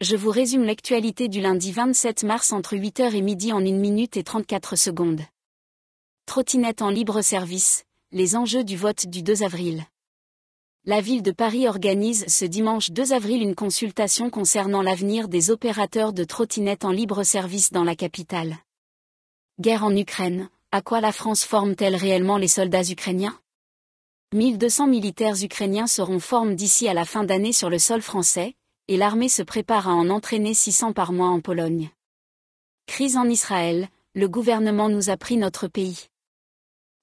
je vous résume l'actualité du lundi 27 mars entre 8h et midi en 1 minute et 34 secondes. Trottinette en libre service, les enjeux du vote du 2 avril. La ville de Paris organise ce dimanche 2 avril une consultation concernant l'avenir des opérateurs de trottinette en libre service dans la capitale. Guerre en Ukraine, à quoi la France forme-t-elle réellement les soldats ukrainiens 1200 militaires ukrainiens seront formés d'ici à la fin d'année sur le sol français, et l'armée se prépare à en entraîner 600 par mois en Pologne. Crise en Israël, le gouvernement nous a pris notre pays.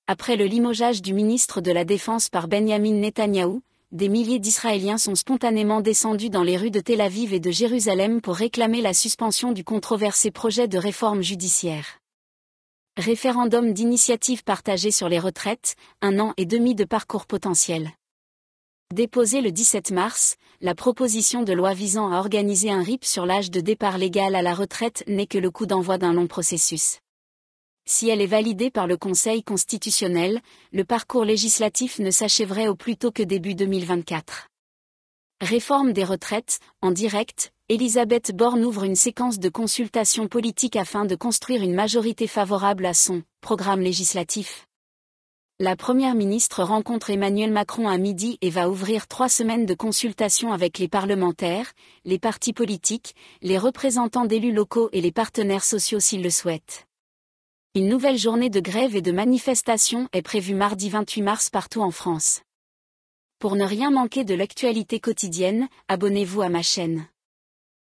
Après le limogeage du ministre de la Défense par Benjamin Netanyahou, des milliers d'Israéliens sont spontanément descendus dans les rues de Tel Aviv et de Jérusalem pour réclamer la suspension du controversé projet de réforme judiciaire. Référendum d'initiative partagée sur les retraites, un an et demi de parcours potentiel. Déposée le 17 mars, la proposition de loi visant à organiser un RIP sur l'âge de départ légal à la retraite n'est que le coup d'envoi d'un long processus. Si elle est validée par le Conseil constitutionnel, le parcours législatif ne s'achèverait au plus tôt que début 2024. Réforme des retraites, en direct, Elisabeth Borne ouvre une séquence de consultations politiques afin de construire une majorité favorable à son programme législatif. La Première ministre rencontre Emmanuel Macron à midi et va ouvrir trois semaines de consultations avec les parlementaires, les partis politiques, les représentants d'élus locaux et les partenaires sociaux s'ils le souhaitent. Une nouvelle journée de grève et de manifestation est prévue mardi 28 mars partout en France. Pour ne rien manquer de l'actualité quotidienne, abonnez-vous à ma chaîne.